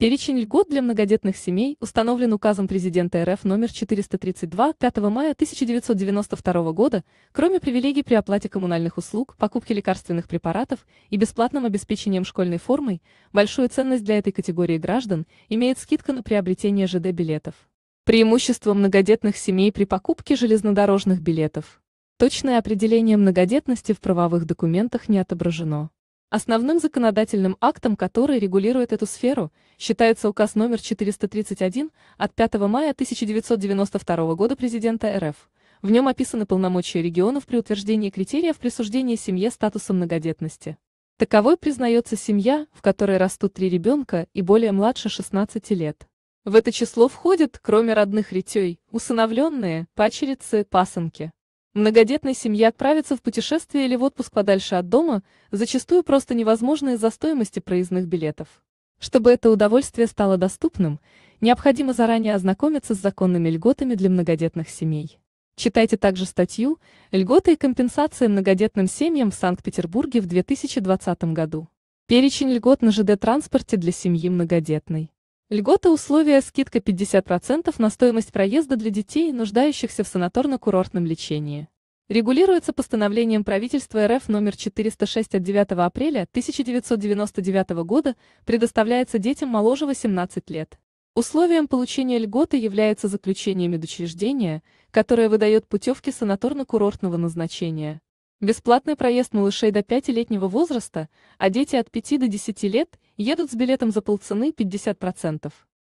Перечень льгот для многодетных семей установлен указом президента РФ номер 432 5 мая 1992 года, кроме привилегий при оплате коммунальных услуг, покупке лекарственных препаратов и бесплатным обеспечением школьной формой, большую ценность для этой категории граждан имеет скидка на приобретение ЖД-билетов. Преимущество многодетных семей при покупке железнодорожных билетов. Точное определение многодетности в правовых документах не отображено. Основным законодательным актом, который регулирует эту сферу, считается указ номер 431 от 5 мая 1992 года президента РФ. В нем описаны полномочия регионов при утверждении критериев присуждения семье статуса многодетности. Таковой признается семья, в которой растут три ребенка и более младше 16 лет. В это число входят, кроме родных ретей, усыновленные, пачерицы, пасынки. Многодетная семья отправится в путешествие или в отпуск подальше от дома зачастую просто невозможно из-за стоимости проездных билетов. Чтобы это удовольствие стало доступным, необходимо заранее ознакомиться с законными льготами для многодетных семей. Читайте также статью «Льготы и компенсации многодетным семьям в Санкт-Петербурге в 2020 году». Перечень льгот на ЖД-транспорте для семьи многодетной. Льгота условия скидка 50% на стоимость проезда для детей, нуждающихся в санаторно-курортном лечении. Регулируется постановлением правительства РФ номер 406 от 9 апреля 1999 года, предоставляется детям моложе 18 лет. Условием получения льготы является заключение медучреждения, которое выдает путевки санаторно-курортного назначения. Бесплатный проезд малышей до 5-летнего возраста, а дети от 5 до 10 лет – едут с билетом за полцены 50%.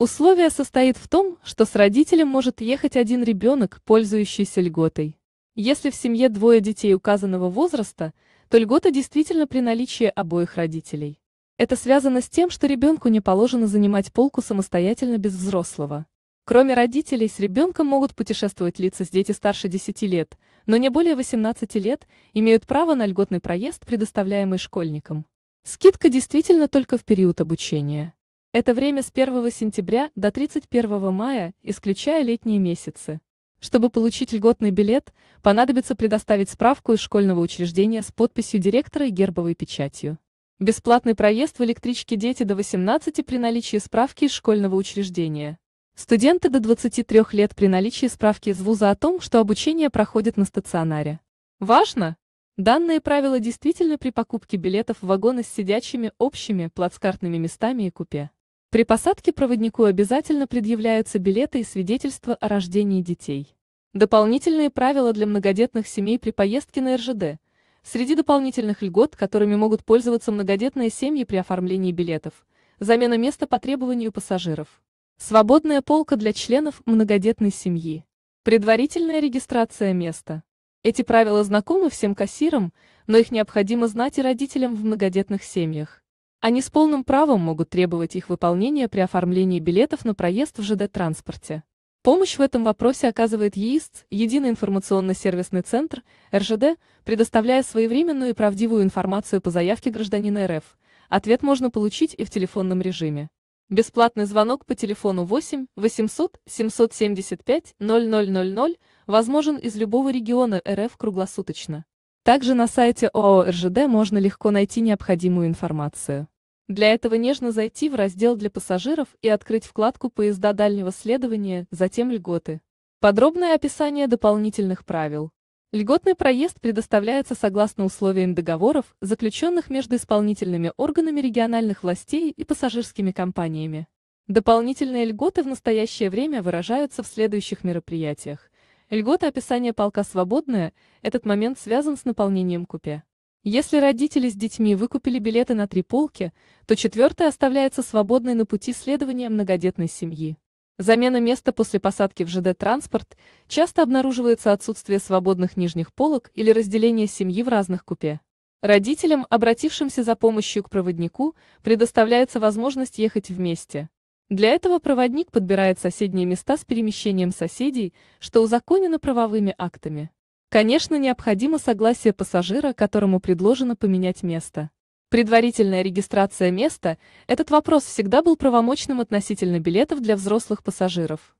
Условие состоит в том, что с родителем может ехать один ребенок, пользующийся льготой. Если в семье двое детей указанного возраста, то льгота действительно при наличии обоих родителей. Это связано с тем, что ребенку не положено занимать полку самостоятельно без взрослого. Кроме родителей, с ребенком могут путешествовать лица с дети старше 10 лет, но не более 18 лет имеют право на льготный проезд, предоставляемый школьникам. Скидка действительно только в период обучения. Это время с 1 сентября до 31 мая, исключая летние месяцы. Чтобы получить льготный билет, понадобится предоставить справку из школьного учреждения с подписью директора и гербовой печатью. Бесплатный проезд в электричке дети до 18 при наличии справки из школьного учреждения. Студенты до 23 лет при наличии справки из вуза о том, что обучение проходит на стационаре. Важно! Данные правила действительны при покупке билетов в вагоны с сидячими, общими, плацкартными местами и купе. При посадке проводнику обязательно предъявляются билеты и свидетельства о рождении детей. Дополнительные правила для многодетных семей при поездке на РЖД. Среди дополнительных льгот, которыми могут пользоваться многодетные семьи при оформлении билетов, замена места по требованию пассажиров. Свободная полка для членов многодетной семьи. Предварительная регистрация места. Эти правила знакомы всем кассирам, но их необходимо знать и родителям в многодетных семьях. Они с полным правом могут требовать их выполнения при оформлении билетов на проезд в ЖД-транспорте. Помощь в этом вопросе оказывает ЕИСТ, Единый информационно-сервисный центр, РЖД, предоставляя своевременную и правдивую информацию по заявке гражданина РФ. Ответ можно получить и в телефонном режиме. Бесплатный звонок по телефону 8 800 775 0000 возможен из любого региона РФ круглосуточно. Также на сайте ООО РЖД можно легко найти необходимую информацию. Для этого нежно зайти в раздел для пассажиров и открыть вкладку «Поезда дальнего следования», затем «Льготы». Подробное описание дополнительных правил. Льготный проезд предоставляется согласно условиям договоров, заключенных между исполнительными органами региональных властей и пассажирскими компаниями. Дополнительные льготы в настоящее время выражаются в следующих мероприятиях. Льгота описания полка «Свободная» этот момент связан с наполнением купе. Если родители с детьми выкупили билеты на три полки, то четвертая оставляется свободной на пути следования многодетной семьи. Замена места после посадки в ЖД-транспорт часто обнаруживается отсутствие свободных нижних полок или разделение семьи в разных купе. Родителям, обратившимся за помощью к проводнику, предоставляется возможность ехать вместе – для этого проводник подбирает соседние места с перемещением соседей, что узаконено правовыми актами. Конечно, необходимо согласие пассажира, которому предложено поменять место. Предварительная регистрация места – этот вопрос всегда был правомочным относительно билетов для взрослых пассажиров.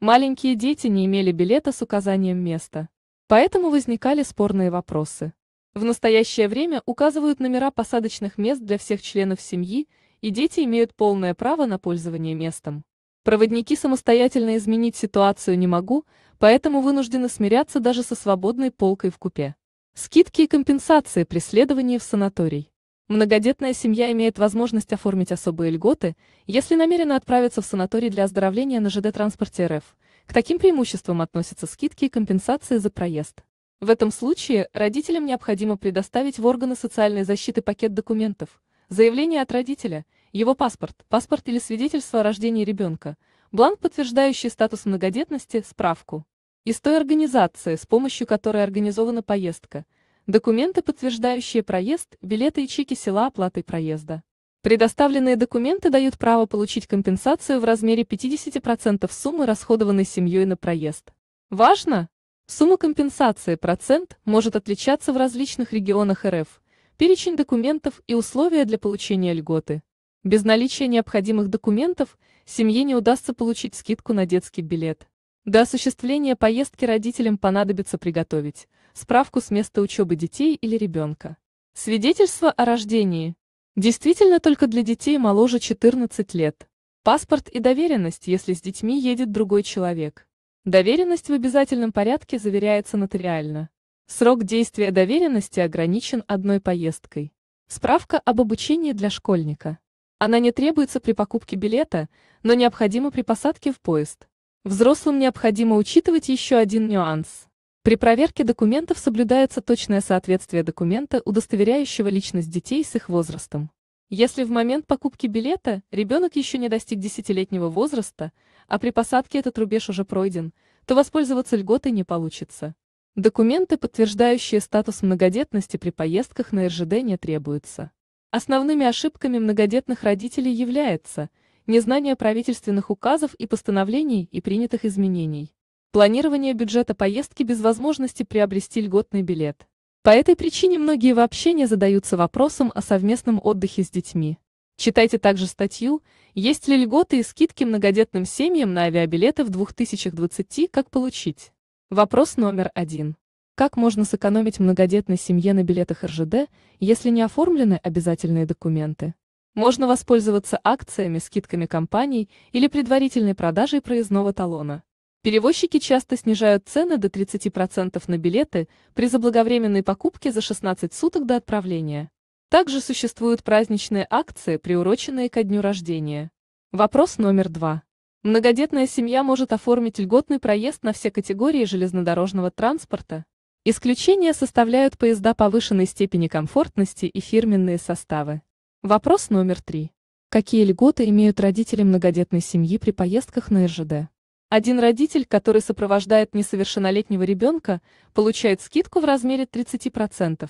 Маленькие дети не имели билета с указанием места. Поэтому возникали спорные вопросы. В настоящее время указывают номера посадочных мест для всех членов семьи – и дети имеют полное право на пользование местом. Проводники самостоятельно изменить ситуацию не могу, поэтому вынуждены смиряться даже со свободной полкой в купе. Скидки и компенсации при следовании в санаторий. Многодетная семья имеет возможность оформить особые льготы, если намерена отправиться в санаторий для оздоровления на ЖД-транспорте РФ. К таким преимуществам относятся скидки и компенсации за проезд. В этом случае родителям необходимо предоставить в органы социальной защиты пакет документов, Заявление от родителя, его паспорт, паспорт или свидетельство о рождении ребенка, бланк, подтверждающий статус многодетности, справку. Из той организации, с помощью которой организована поездка, документы, подтверждающие проезд, билеты и чеки села оплаты проезда. Предоставленные документы дают право получить компенсацию в размере 50% суммы, расходованной семьей на проезд. Важно! Сумма компенсации процент может отличаться в различных регионах РФ, перечень документов и условия для получения льготы. Без наличия необходимых документов семье не удастся получить скидку на детский билет. До осуществления поездки родителям понадобится приготовить справку с места учебы детей или ребенка. Свидетельство о рождении. Действительно только для детей моложе 14 лет. Паспорт и доверенность, если с детьми едет другой человек. Доверенность в обязательном порядке заверяется нотариально. Срок действия доверенности ограничен одной поездкой. Справка об обучении для школьника. Она не требуется при покупке билета, но необходима при посадке в поезд. Взрослым необходимо учитывать еще один нюанс. При проверке документов соблюдается точное соответствие документа, удостоверяющего личность детей с их возрастом. Если в момент покупки билета ребенок еще не достиг десятилетнего возраста, а при посадке этот рубеж уже пройден, то воспользоваться льготой не получится. Документы, подтверждающие статус многодетности при поездках на РЖД не требуются. Основными ошибками многодетных родителей является незнание правительственных указов и постановлений и принятых изменений, планирование бюджета поездки без возможности приобрести льготный билет. По этой причине многие вообще не задаются вопросом о совместном отдыхе с детьми. Читайте также статью «Есть ли льготы и скидки многодетным семьям на авиабилеты в 2020, как получить?». Вопрос номер один. Как можно сэкономить многодетной семье на билетах РЖД, если не оформлены обязательные документы? Можно воспользоваться акциями, скидками компаний или предварительной продажей проездного талона. Перевозчики часто снижают цены до 30% на билеты при заблаговременной покупке за 16 суток до отправления. Также существуют праздничные акции, приуроченные ко дню рождения. Вопрос номер два. Многодетная семья может оформить льготный проезд на все категории железнодорожного транспорта. Исключения составляют поезда повышенной степени комфортности и фирменные составы. Вопрос номер три. Какие льготы имеют родители многодетной семьи при поездках на РЖД? Один родитель, который сопровождает несовершеннолетнего ребенка, получает скидку в размере 30%.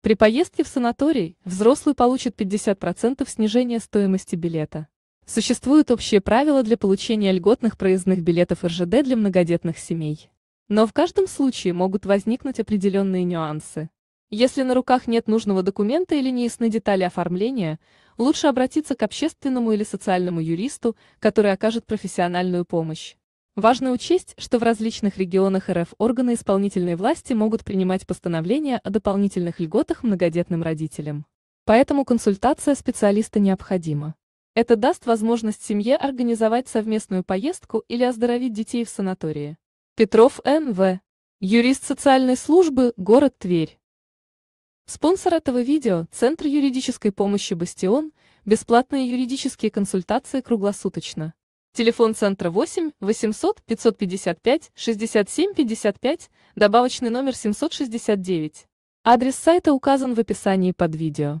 При поездке в санаторий взрослый получит 50% снижения стоимости билета. Существуют общие правила для получения льготных проездных билетов РЖД для многодетных семей. Но в каждом случае могут возникнуть определенные нюансы. Если на руках нет нужного документа или неясны детали оформления, лучше обратиться к общественному или социальному юристу, который окажет профессиональную помощь. Важно учесть, что в различных регионах РФ органы исполнительной власти могут принимать постановления о дополнительных льготах многодетным родителям. Поэтому консультация специалиста необходима. Это даст возможность семье организовать совместную поездку или оздоровить детей в санатории. Петров Н.В. Юрист социальной службы, город Тверь. Спонсор этого видео – Центр юридической помощи «Бастион», бесплатные юридические консультации круглосуточно. Телефон центра 8 800 555 67 55, добавочный номер 769. Адрес сайта указан в описании под видео.